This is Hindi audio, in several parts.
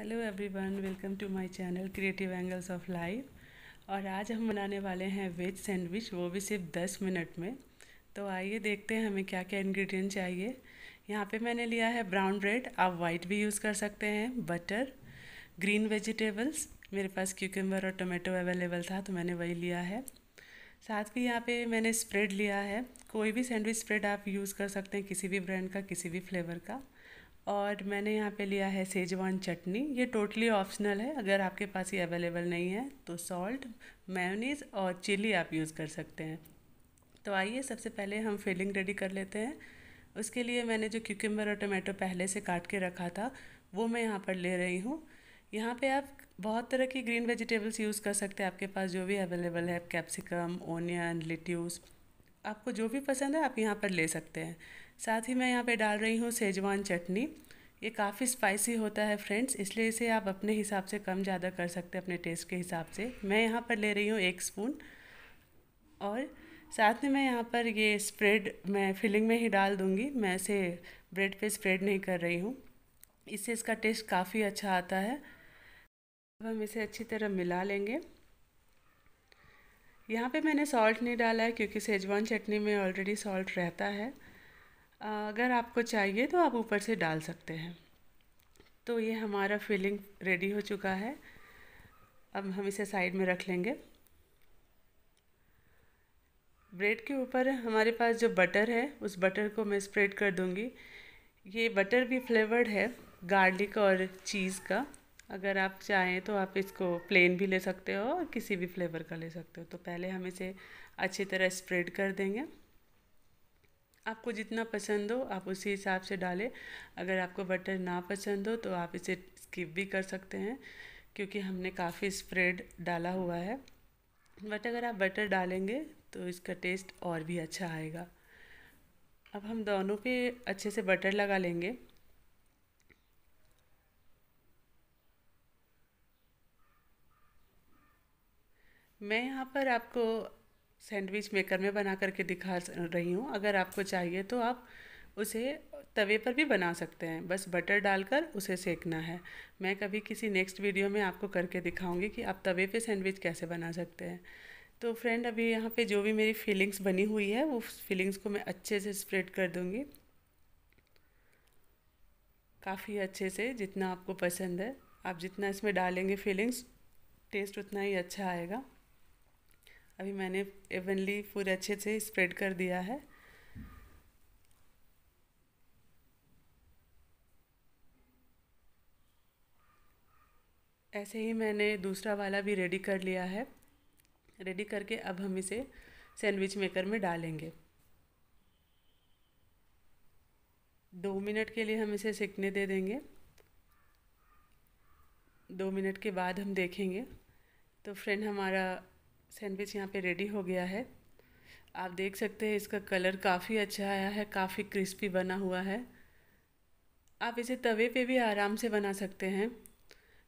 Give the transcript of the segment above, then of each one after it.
hello everyone welcome to my channel creative angles of life और आज हम बनाने वाले हैं वेज सैंडविच वो भी सिर्फ दस मिनट में तो आइए देखते हैं हमें क्या क्या इंग्रेडिएंट चाहिए यहाँ पे मैंने लिया है ब्राउन ब्रेड आप वाइट भी यूज़ कर सकते हैं बटर ग्रीन वेजिटेबल्स मेरे पास क्यूकम्बर और टोमेटो अवेलेबल था तो मैंने वही लिया है साथ ही यहाँ पे मैंने स्प्रेड लिया है कोई भी सैंडविच स्प्रेड आप यूज़ कर सकते हैं किसी भी ब्रांड का किसी भी फ्लेवर का और मैंने यहाँ पे लिया है सेजवान चटनी ये टोटली ऑप्शनल है अगर आपके पास ये अवेलेबल नहीं है तो सॉल्ट मेयोनीज और चिली आप यूज़ कर सकते हैं तो आइए सबसे पहले हम फिलिंग रेडी कर लेते हैं उसके लिए मैंने जो क्यूकम्बर और टोमेटो पहले से काट के रखा था वो मैं यहाँ पर ले रही हूँ यहाँ पे आप बहुत तरह की ग्रीन वेजिटेबल्स यूज़ कर सकते हैं आपके पास जो भी अवेलेबल है कैप्सिकम ओनियन लिट्यूस आपको जो भी पसंद है आप यहाँ पर ले सकते हैं साथ ही मैं यहाँ पे डाल रही हूँ सेजवान चटनी ये काफ़ी स्पाइसी होता है फ्रेंड्स इसलिए इसे आप अपने हिसाब से कम ज़्यादा कर सकते हैं अपने टेस्ट के हिसाब से मैं यहाँ पर ले रही हूँ एक स्पून और साथ में मैं यहाँ पर ये स्प्रेड मैं फिलिंग में ही डाल दूँगी मैं इसे ब्रेड पे स्प्रेड नहीं कर रही हूँ इससे इसका टेस्ट काफ़ी अच्छा आता है अब हम इसे अच्छी तरह मिला लेंगे यहाँ पे मैंने सॉल्ट नहीं डाला है क्योंकि सेजवान चटनी में ऑलरेडी सॉल्ट रहता है अगर आपको चाहिए तो आप ऊपर से डाल सकते हैं तो ये हमारा फिलिंग रेडी हो चुका है अब हम इसे साइड में रख लेंगे ब्रेड के ऊपर हमारे पास जो बटर है उस बटर को मैं स्प्रेड कर दूँगी ये बटर भी फ्लेवर्ड है गार्लिक और चीज़ का अगर आप चाहें तो आप इसको प्लेन भी ले सकते हो और किसी भी फ्लेवर का ले सकते हो तो पहले हम इसे अच्छी तरह स्प्रेड कर देंगे आपको जितना पसंद हो आप उसी हिसाब से डालें अगर आपको बटर ना पसंद हो तो आप इसे स्किप भी कर सकते हैं क्योंकि हमने काफ़ी स्प्रेड डाला हुआ है बट अगर आप बटर डालेंगे तो इसका टेस्ट और भी अच्छा आएगा अब हम दोनों पे अच्छे से बटर लगा लेंगे मैं यहाँ पर आपको सैंडविच मेकर में बना करके दिखा रही हूँ अगर आपको चाहिए तो आप उसे तवे पर भी बना सकते हैं बस बटर डालकर उसे सेकना है मैं कभी किसी नेक्स्ट वीडियो में आपको करके दिखाऊंगी कि आप तवे पे सैंडविच कैसे बना सकते हैं तो फ्रेंड अभी यहाँ पे जो भी मेरी फीलिंग्स बनी हुई है वो फीलिंग्स को मैं अच्छे से स्प्रेड कर दूँगी काफ़ी अच्छे से जितना आपको पसंद है आप जितना इसमें डालेंगे फीलिंग्स टेस्ट उतना ही अच्छा आएगा अभी मैंने एवनली पूरे अच्छे से स्प्रेड कर दिया है ऐसे ही मैंने दूसरा वाला भी रेडी कर लिया है रेडी करके अब हम इसे सैंडविच मेकर में डालेंगे दो मिनट के लिए हम इसे सिकने दे देंगे दो मिनट के बाद हम देखेंगे तो फ्रेंड हमारा सैंडविच यहाँ पे रेडी हो गया है आप देख सकते हैं इसका कलर काफ़ी अच्छा आया है काफ़ी क्रिस्पी बना हुआ है आप इसे तवे पे भी आराम से बना सकते हैं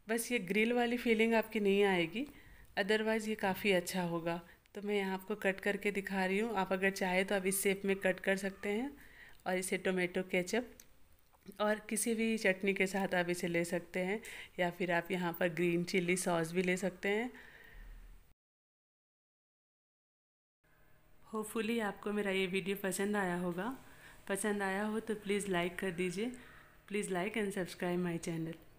बस ये ग्रिल वाली फीलिंग आपकी नहीं आएगी अदरवाइज़ ये काफ़ी अच्छा होगा तो मैं यहाँ आपको कट करके दिखा रही हूँ आप अगर चाहें तो आप इस शेप में कट कर सकते हैं और इसे टोमेटो केचप और किसी भी चटनी के साथ आप इसे ले सकते हैं या फिर आप यहाँ पर ग्रीन चिल्ली सॉस भी ले सकते हैं होपफुली आपको मेरा ये वीडियो पसंद आया होगा पसंद आया हो तो प्लीज़ लाइक कर दीजिए please like and subscribe my channel